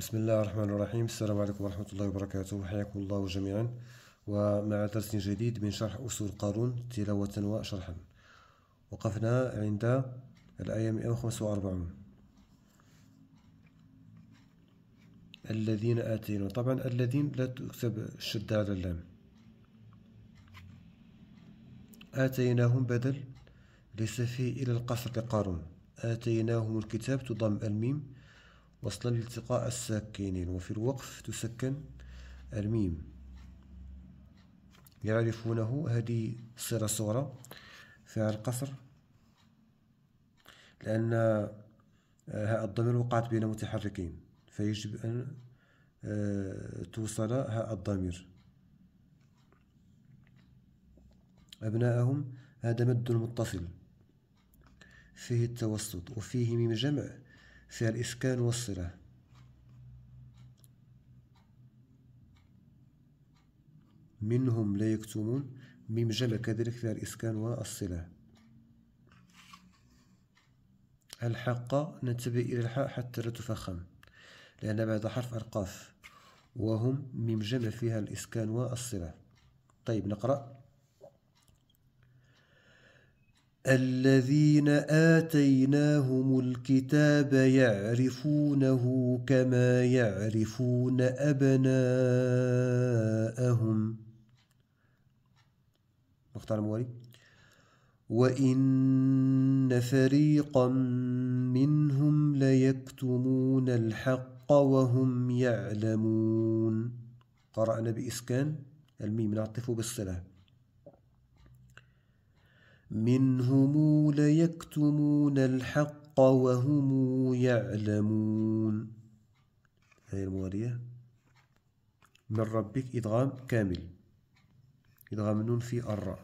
بسم الله الرحمن الرحيم السلام عليكم ورحمة الله وبركاته حياكم الله جميعا ومع درس جديد من شرح أصول قارون تلاوة وشرحا وقفنا عند الآية 145 الذين آتينا طبعا الذين لا تكتب الشدة على اللام آتيناهم بدل ليس فيه إلى القصر لقارون آتيناهم الكتاب تضم الميم وصل الالتقاء الساكنين وفي الوقف تسكن الميم يعرفونه هذه صيرة صغرى فعل قصر لأن آه، هاء الضمير وقعت بين متحركين فيجب أن آه، توصل هاء الضمير أبناءهم هذا مد متصل فيه التوسط وفيه ميم جمع فيها الإسكان والصلة منهم لا يكتمون ميم جمع كذلك فيها الإسكان والصلة الحق ننتبه إلى الحاء حتى لا تفخم لأن بعد حرف القاف وهم ميم جمع فيها الإسكان والصلة طيب نقرأ الذين آتيناهم الكتاب يعرفونه كما يعرفون أبناءهم مختار الموالي وإن فريقا منهم ليكتمون الحق وهم يعلمون قرأنا بإسكان الميم نعطفه بالصلاه منهم ليكتمون الحق وهم يعلمون هذه الموالية من ربك إدغام كامل إدغام النون في الراء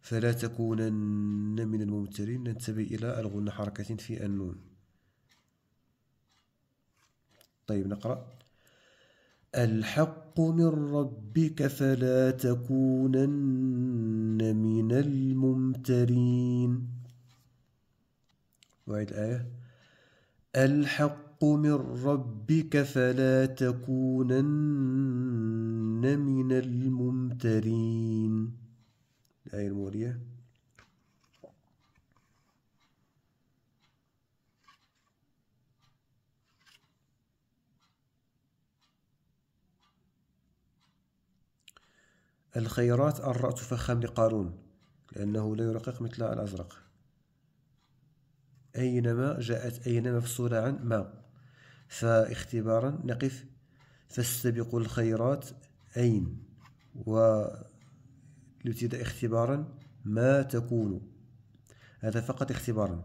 فلا تكونن من الممترين ننتبه إلى الغن حركة في النون طيب نقرأ الحق من ربك فلا تكونن من الممترين وعيد الآية الحق من ربك فلا تكونن من الممترين الآية المورية الخيرات الرأس فخم لقارون لأنه لا يرقق مثل الأزرق أينما جاءت أين مفصولة عن ما فاختبارا نقف فاستبق الخيرات أين والابتداء اختبارا ما تكون هذا فقط اختبارا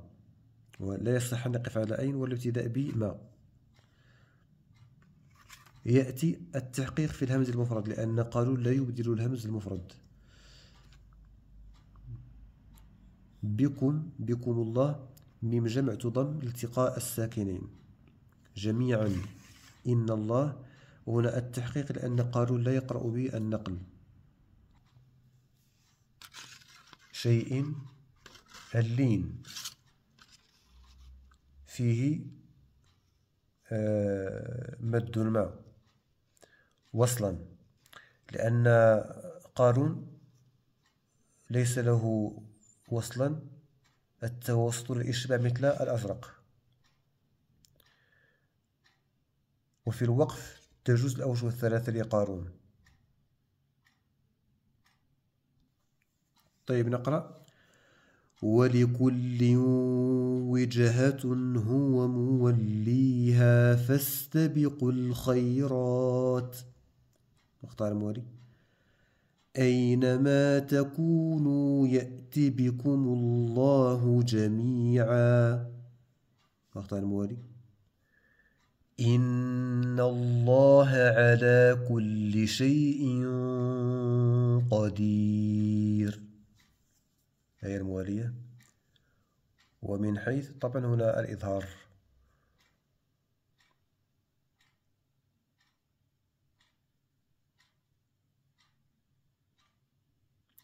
ولا يصح أن نقف على أين والابتداء بما يأتي التحقيق في الهمز المفرد لأن قالوا لا يبدل الهمز المفرد بكم بكم الله ميم جمع تضم التقاء الساكنين جميعا إن الله هنا التحقيق لأن قارون لا يقرأ به النقل شيء اللين فيه آه مد الماء وصلا لأن قارون ليس له وصلا التوسط للإشباع مثل الأزرق وفي الوقف تجوز الأوجه الثلاثة لقارون طيب نقرأ ولكل وجهة هو موليها فاستبقوا الخيرات مختار موري أينما تكونوا يأتي بكم الله جميعا مختار موري إن الله على كل شيء قدير الآية الموالية ومن حيث طبعا هنا الإظهار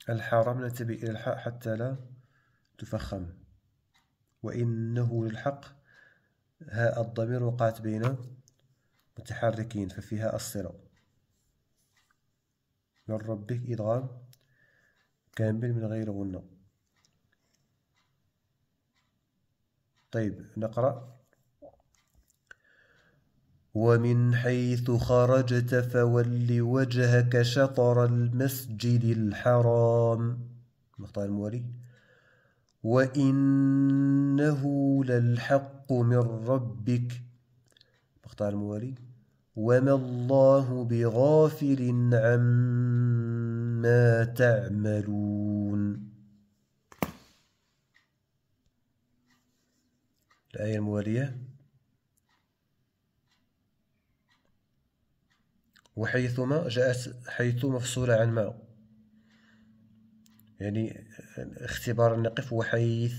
الحرام لا تبي إلى الحق حتى لا تفخم وإنه للحق هاء الضمير وقعت بين متحركين ففيها الصلة من ربك إدغام كامل من غير غنة طيب نقرأ ومن حيث خرجت فول وجهك شطر المسجد الحرام مقطع الموالي وإنه للحق من ربك مقطع الموالي وما الله بغافل عما تعملون الآية الموالية وحيثما جاءت حيث مفصولة عن ما يعني اختبار النقف وحيث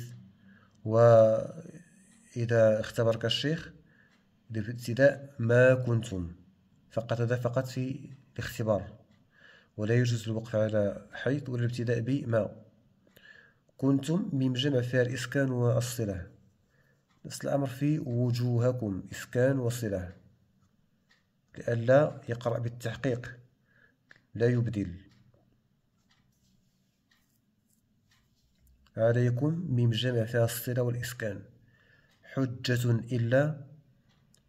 وإذا اختبرك الشيخ الابتداء ما كنتم فقط هذا فقط في الاختبار ولا يجوز الوقف على حيث ولا الابتداء بما كنتم من جمع فيها الإسكان والصلة نفس الأمر في وجوهكم إسكان وصلة لئلا يقرأ بالتحقيق لا يبدل عليكم ميم جمع فيها الصلة والإسكان حجة إلا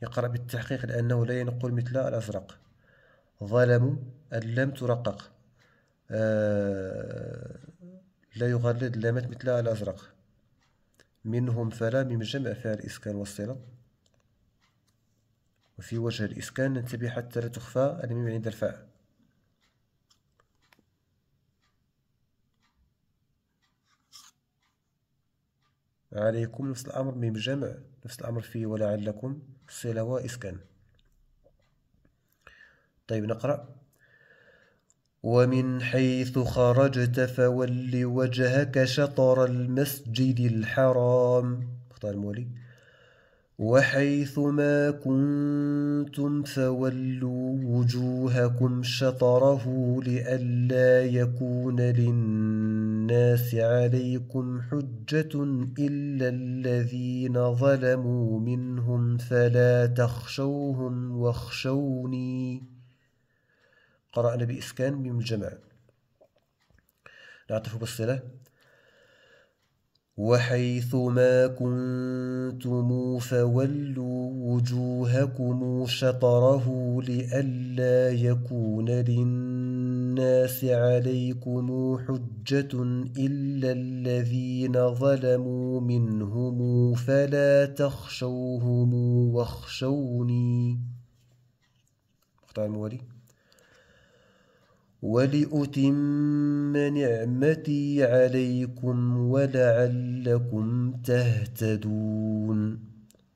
يقرأ بالتحقيق لأنه لا ينقل مثل الأزرق ظلم اللام ترقق آه لا يغلد لامات مثل الأزرق منهم فلا ميم جمع فيها الإسكان والصلة وفي وجه الإسكان ننتبه حتى لا تخفى الميم عند يعني الفاء عليكم نفس الأمر ميم جمع نفس الأمر في ولعلكم صلة وإسكان طيب نقرأ ومن حيث خرجت فول وجهك شطر المسجد الحرام اختار المولي وحيث ما كنتم فولوا وجوهكم شطره لئلا يكون للناس عليكم حجة إلا الذين ظلموا منهم فلا تخشوهم واخشوني قرأنا بإسكان من الجمع نعطف بالصلة وحيث ما كنتم فولوا وجوهكم شطره لئلا يكون للناس عليكم حجة إلا الذين ظلموا منهم فلا تخشوهم واخشوني مختار الموالي ولأتم نعمتي عليكم ولعلكم تهتدون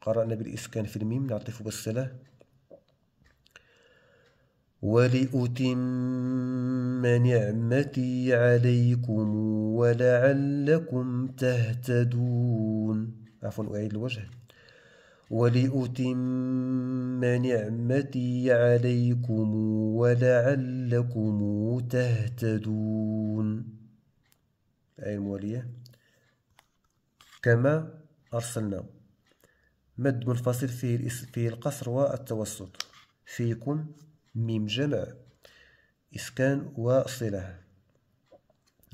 قرأنا بالإسكان في الميم نعطف بالصلة ولأتم نعمتي عليكم ولعلكم تهتدون عفوا أعيد الوجه ولأتم نعمتي عليكم ولعلكم تهتدون الآية الموالية كما أرسلنا مد منفصل فيه, فيه القصر والتوسط فيكم ميم جمع إسكان وصلة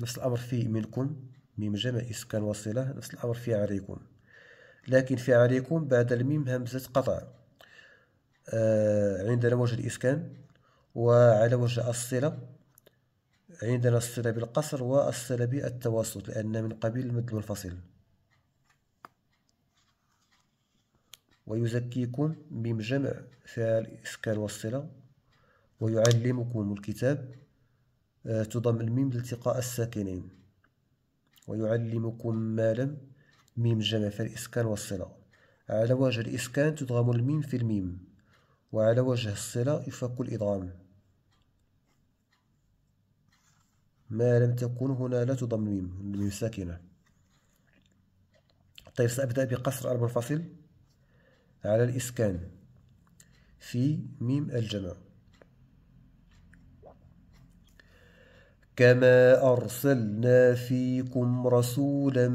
نفس الأمر في منكم ميم جمع إسكان وصلة نفس الأمر في عليكم لكن فعل بعد الميم همزة قطع آه، عندنا وجه الإسكان وعلى وجه الصلة عندنا الصلة بالقصر والصلة بالتوسط لأن من قبيل المد المنفصل ويزكيكم ميم جمع فعل إسكان والصلة ويعلمكم الكتاب آه، تضم الميم لالتقاء الساكنين ويعلمكم ما لم ميم الجمع فالإسكان والصلة على وجه الإسكان تدغم الميم في الميم وعلى وجه الصلة يفك الإدغام ما لم تكن هنا لا تضم الميم الميم ساكنة طيب سأبدأ بقصر المنفصل على الإسكان في ميم الجمع كما أرسلنا فيكم رسولا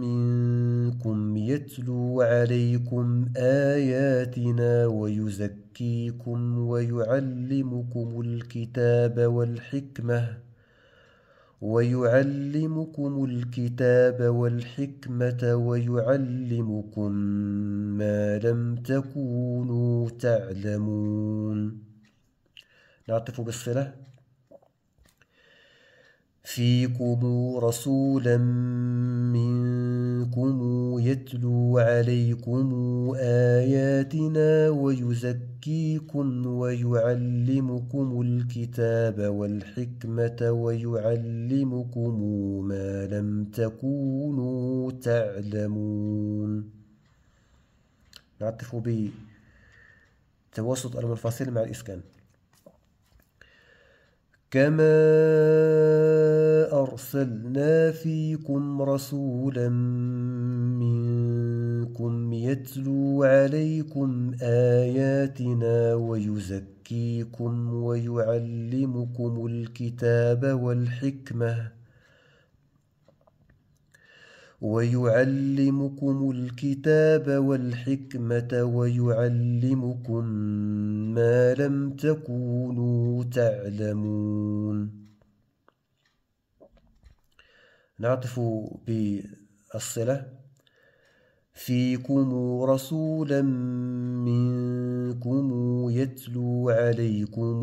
منكم يتلو عليكم آياتنا ويزكيكم ويعلمكم الكتاب والحكمة ويعلمكم الكتاب والحكمة ويعلمكم ما لم تكونوا تعلمون نعطف بالصلة فيكم رسولا منكم يتلو عليكم اياتنا ويزكيكم ويعلمكم الكتاب والحكمه ويعلمكم ما لم تكونوا تعلمون نعطف بتوسط المنفصل مع الاسكان كما ارسلنا فيكم رسولا منكم يتلو عليكم اياتنا ويزكيكم ويعلمكم الكتاب والحكمه ويعلمكم الكتاب والحكمة ويعلمكم ما لم تكونوا تعلمون نعطف بالصلة فيكم رسولا منكم يتلو عليكم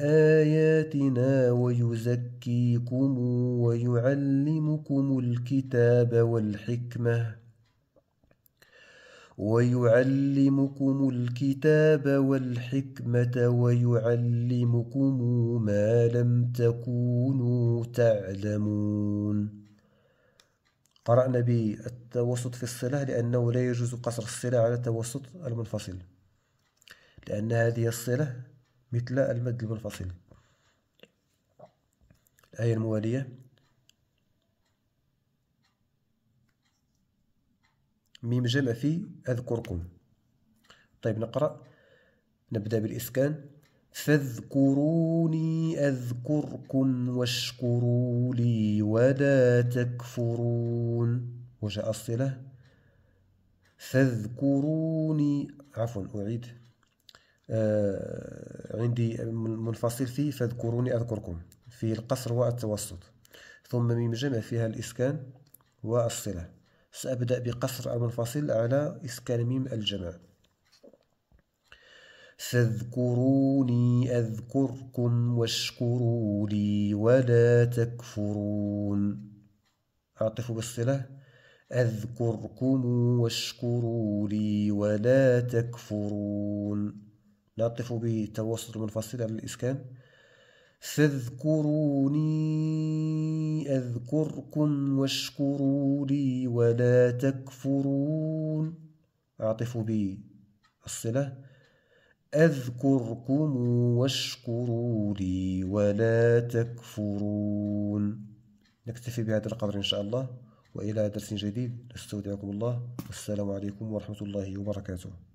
اياتنا ويزكيكم ويعلمكم الكتاب والحكمه ويعلمكم الكتاب والحكمه ويعلمكم ما لم تكونوا تعلمون قرأنا بالتوسط في الصلة لأنه لا يجوز قصر الصلة على التوسط المنفصل لأن هذه الصلة مثل المد المنفصل الآية الموالية ميم جمع في أذكركم طيب نقرأ نبدأ بالإسكان فاذكروني أذكركم واشكروا لي ولا تكفرون وجاء الصلة فاذكروني عفوا أعيد آه عندي منفصل فيه فاذكروني أذكركم في القصر والتوسط ثم ميم جمع فيها الإسكان والصلة سأبدأ بقصر المنفصل على إسكان ميم الجمع فاذكروني أذكركم واشكروا لي ولا تكفرون عاطف بالصلة أذكركم واشكروا لي ولا تكفرون نعطف بتوسط المنفصل على الإسكان فاذكروني أذكركم واشكروا لي ولا تكفرون أعطف بالصلة أذكركم واشكروا لي ولا تكفرون نكتفي بهذا القدر إن شاء الله وإلى درس جديد نستودعكم الله والسلام عليكم ورحمة الله وبركاته